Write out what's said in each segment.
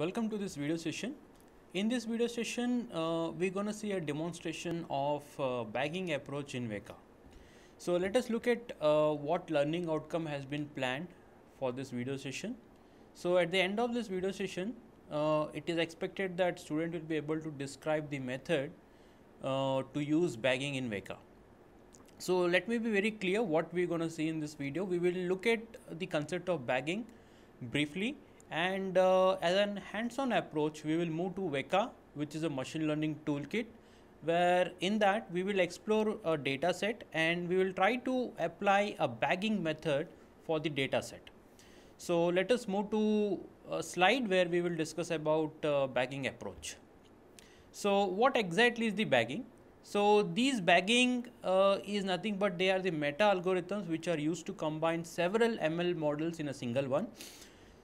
welcome to this video session in this video session uh, we're gonna see a demonstration of uh, bagging approach in Weka so let us look at uh, what learning outcome has been planned for this video session so at the end of this video session uh, it is expected that student will be able to describe the method uh, to use bagging in Weka so let me be very clear what we're gonna see in this video we will look at the concept of bagging briefly and uh, as an hands-on approach we will move to Weka which is a machine learning toolkit where in that we will explore a data set and we will try to apply a bagging method for the data set. So let us move to a slide where we will discuss about uh, bagging approach. So what exactly is the bagging? So these bagging uh, is nothing but they are the meta algorithms which are used to combine several ML models in a single one.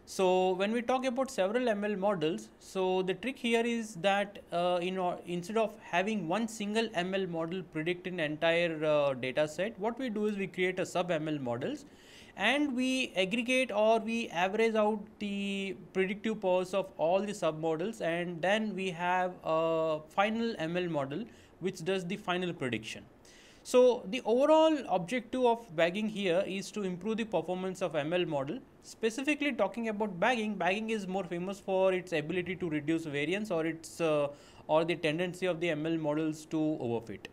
So when we talk about several ML models, so the trick here is that uh, in instead of having one single ML model predict an entire uh, data set, what we do is we create a sub ML models and we aggregate or we average out the predictive powers of all the sub models and then we have a final ML model which does the final prediction. So the overall objective of bagging here is to improve the performance of ML model Specifically talking about bagging, bagging is more famous for its ability to reduce variance or its uh, or the tendency of the ML models to overfit.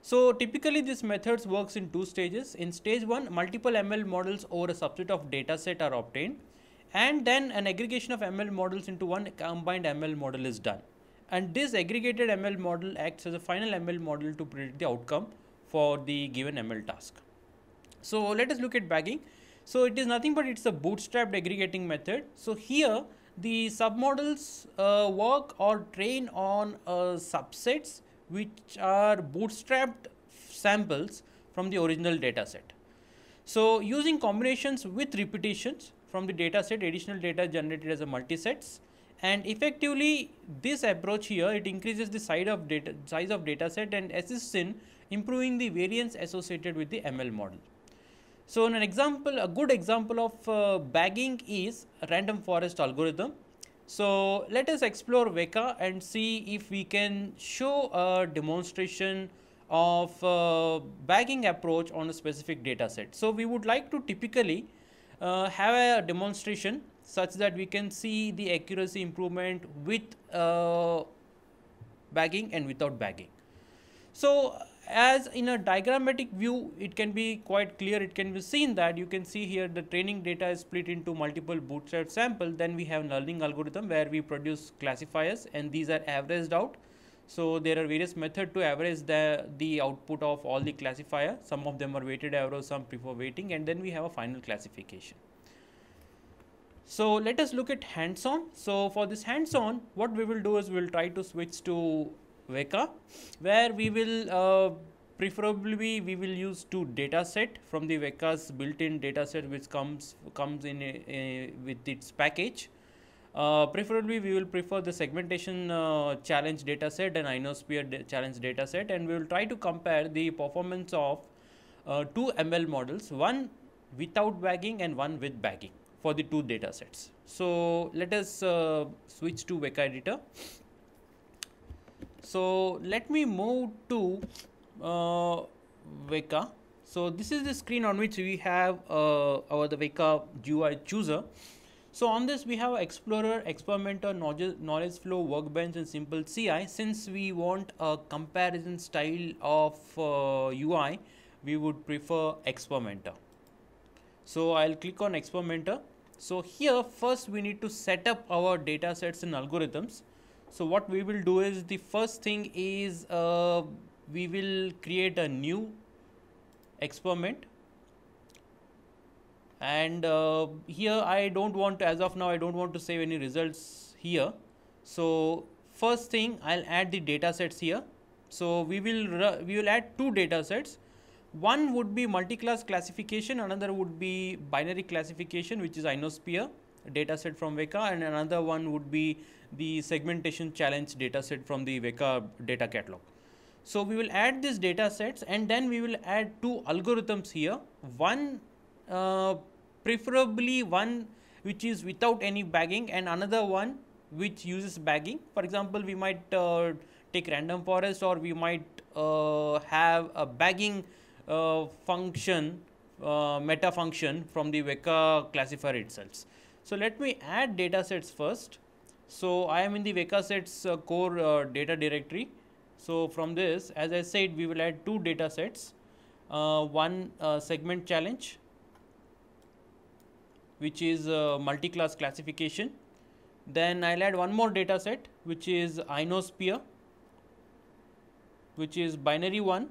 So typically this methods works in two stages. In stage 1, multiple ML models over a subset of data set are obtained and then an aggregation of ML models into one combined ML model is done. And this aggregated ML model acts as a final ML model to predict the outcome for the given ML task. So let us look at bagging. So it is nothing but it's a bootstrap aggregating method. So here the submodels uh, work or train on uh, subsets which are bootstrapped samples from the original data set. So using combinations with repetitions from the data set, additional data generated as a multisets and effectively this approach here, it increases the size of data, size of data set and assists in improving the variance associated with the ML model. So, an example, a good example of uh, bagging is random forest algorithm. So, let us explore Weka and see if we can show a demonstration of uh, bagging approach on a specific data set. So, we would like to typically uh, have a demonstration such that we can see the accuracy improvement with uh, bagging and without bagging. So, as in a diagrammatic view, it can be quite clear. It can be seen that you can see here the training data is split into multiple bootstrap sample. Then we have learning algorithm where we produce classifiers and these are averaged out. So there are various method to average the, the output of all the classifier. Some of them are weighted average, some prefer weighting and then we have a final classification. So let us look at hands-on. So for this hands-on, what we will do is we will try to switch to Weka where we will uh, preferably we will use two data set from the Weka's built-in data set which comes comes in a, a, with its package. Uh, preferably we will prefer the segmentation uh, challenge data set and inosphere challenge data set and we will try to compare the performance of uh, two ML models, one without bagging and one with bagging for the two data sets. So let us uh, switch to Weka editor. So let me move to uh, Weka. So this is the screen on which we have uh, our the Weka GUI chooser. So on this we have Explorer, Experimenter, Knowledge Flow, Workbench and Simple CI. Since we want a comparison style of uh, UI, we would prefer Experimenter. So I'll click on Experimenter. So here first we need to set up our data sets and algorithms so what we will do is the first thing is uh, we will create a new experiment and uh, here I don't want to, as of now I don't want to save any results here so first thing I'll add the data sets here so we will we will add two data sets one would be multi-class classification another would be binary classification which is inosphere data set from Veka and another one would be the segmentation challenge data set from the Veka data catalog. So we will add these data sets and then we will add two algorithms here. One uh, preferably one which is without any bagging and another one which uses bagging. For example, we might uh, take random forest or we might uh, have a bagging uh, function, uh, meta function from the Weka classifier itself. So let me add data sets first. So I am in the VecaSets uh, core uh, data directory. So from this, as I said, we will add two data sets, uh, one uh, segment challenge, which is uh, multi-class classification. Then I'll add one more data set, which is inosphere, which is binary one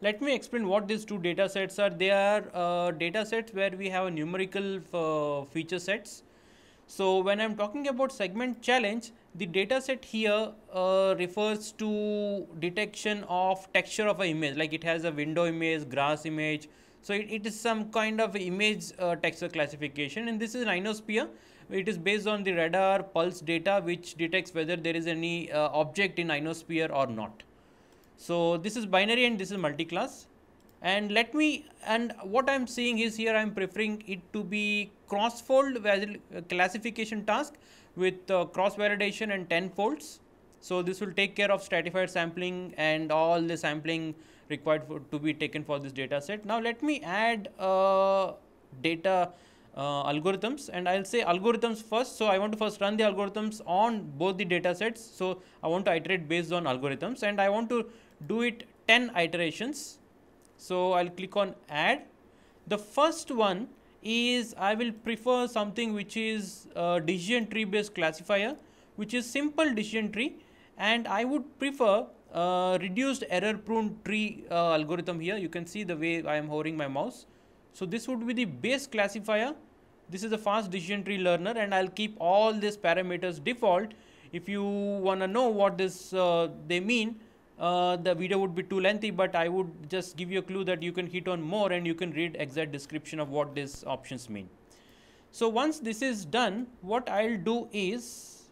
let me explain what these two data sets are. They are uh, data sets where we have numerical uh, feature sets. So when I'm talking about segment challenge, the data set here uh, refers to detection of texture of an image. Like it has a window image, grass image. So it, it is some kind of image uh, texture classification. And this is Rhinosphere. It is based on the radar pulse data, which detects whether there is any uh, object in ionosphere or not. So this is binary and this is multi-class and let me and what I'm seeing is here I'm preferring it to be cross-fold classification task with uh, cross-validation and 10 folds. So this will take care of stratified sampling and all the sampling required for, to be taken for this data set. Now let me add uh, data uh, algorithms and I'll say algorithms first. So I want to first run the algorithms on both the data sets. So I want to iterate based on algorithms and I want to do it 10 iterations. So I'll click on add. The first one is I will prefer something which is a decision tree based classifier which is simple decision tree and I would prefer a reduced error prone tree uh, algorithm here you can see the way I am hovering my mouse. So this would be the base classifier this is a fast decision tree learner and I'll keep all these parameters default. If you want to know what this uh, they mean, uh, the video would be too lengthy, but I would just give you a clue that you can hit on more and you can read exact description of what these options mean. So once this is done, what I'll do is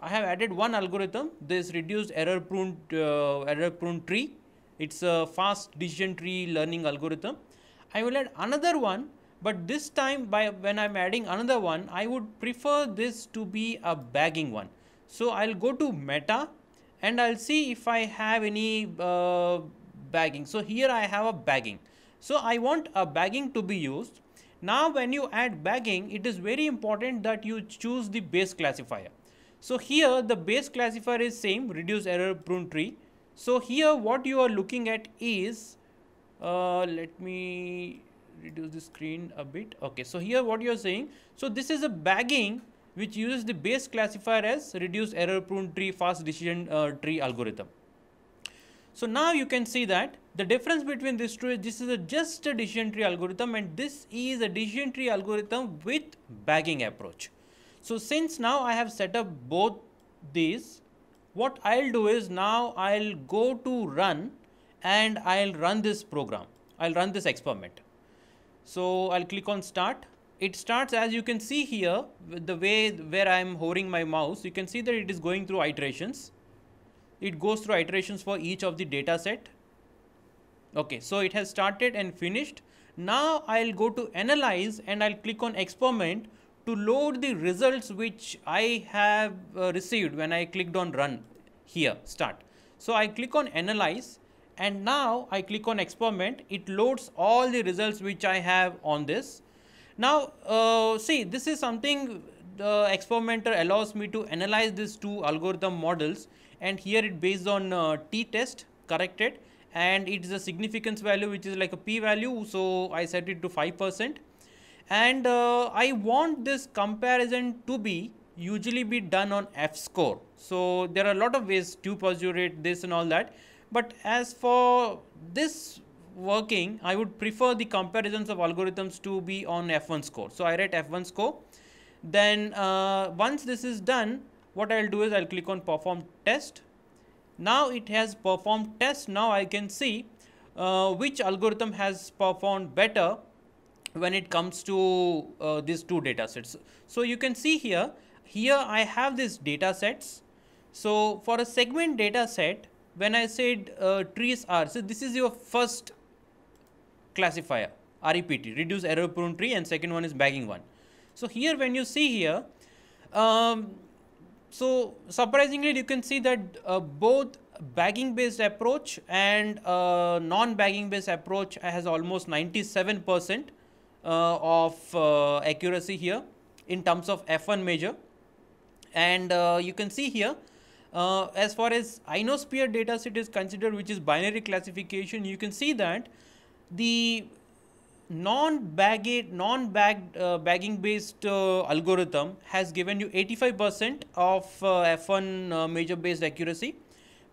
I have added one algorithm, this reduced error prone, uh, error prone tree. It's a fast decision tree learning algorithm. I will add another one but this time by when I'm adding another one, I would prefer this to be a bagging one. So I'll go to meta and I'll see if I have any uh, bagging. So here I have a bagging. So I want a bagging to be used. Now when you add bagging, it is very important that you choose the base classifier. So here the base classifier is same reduce error prune tree. So here what you are looking at is, uh, let me reduce the screen a bit okay so here what you are saying so this is a bagging which uses the base classifier as reduce error prone tree fast decision uh, tree algorithm so now you can see that the difference between these two is this is a just a decision tree algorithm and this is a decision tree algorithm with bagging approach so since now i have set up both these what i'll do is now i'll go to run and i'll run this program i'll run this experiment so I'll click on start. It starts as you can see here the way where I am hovering my mouse. You can see that it is going through iterations. It goes through iterations for each of the data set. Okay, so it has started and finished. Now I'll go to analyze and I'll click on experiment to load the results which I have uh, received when I clicked on run here start. So I click on analyze and now I click on experiment it loads all the results which I have on this now uh, see this is something the experimenter allows me to analyze these two algorithm models and here it based on uh, t-test corrected and it is a significance value which is like a p-value so I set it to 5% and uh, I want this comparison to be usually be done on f-score so there are a lot of ways to postulate this and all that but as for this working, I would prefer the comparisons of algorithms to be on F1 score. So I write F1 score. Then uh, once this is done, what I'll do is I'll click on perform test. Now it has performed test. Now I can see uh, which algorithm has performed better when it comes to uh, these two data sets. So you can see here, here I have these data sets. So for a segment data set, when I said uh, trees are, so this is your first classifier, REPT, reduce error prone tree and second one is bagging one. So here when you see here, um, so surprisingly you can see that uh, both bagging based approach and uh, non bagging based approach has almost 97% uh, of uh, accuracy here in terms of F1 measure. And uh, you can see here uh, as far as Inosphere dataset is considered, which is binary classification, you can see that the non-bagged, non-bagged uh, bagging-based uh, algorithm has given you 85% of uh, F1 uh, measure-based accuracy.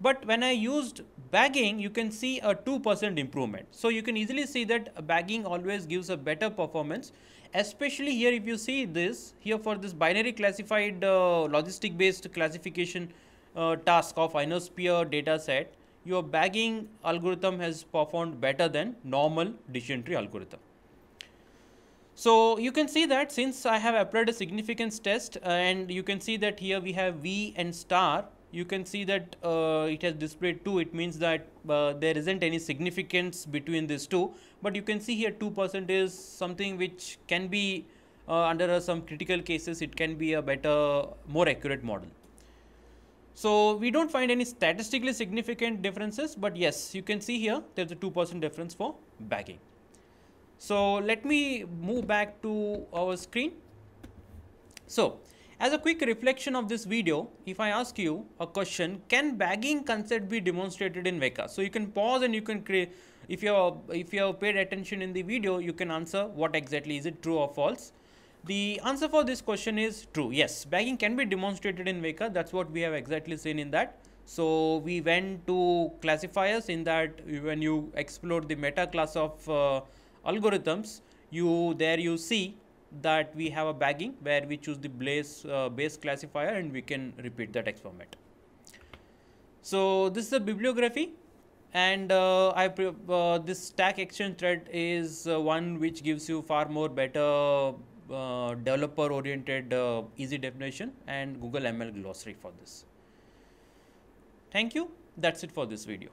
But when I used bagging, you can see a 2% improvement. So you can easily see that bagging always gives a better performance, especially here if you see this, here for this binary classified uh, logistic-based classification task of Inosphere dataset, your bagging algorithm has performed better than normal decision tree algorithm. So you can see that since I have applied a significance test uh, and you can see that here we have V and star, you can see that uh, it has displayed 2, it means that uh, there isn't any significance between these two, but you can see here 2% is something which can be uh, under some critical cases, it can be a better, more accurate model. So we don't find any statistically significant differences, but yes, you can see here, there's a 2% difference for bagging. So let me move back to our screen. So as a quick reflection of this video, if I ask you a question, can bagging concept be demonstrated in Weka? So you can pause and you can create, if you have, if you have paid attention in the video, you can answer what exactly is it true or false. The answer for this question is true. Yes, bagging can be demonstrated in Weka. That's what we have exactly seen in that. So we went to classifiers in that when you explore the meta class of uh, algorithms, you there you see that we have a bagging where we choose the blaze, uh, base classifier and we can repeat that experiment. So this is a bibliography and uh, I uh, this stack Exchange thread is uh, one which gives you far more better uh, developer oriented uh, easy definition and Google ML glossary for this. Thank you. That's it for this video.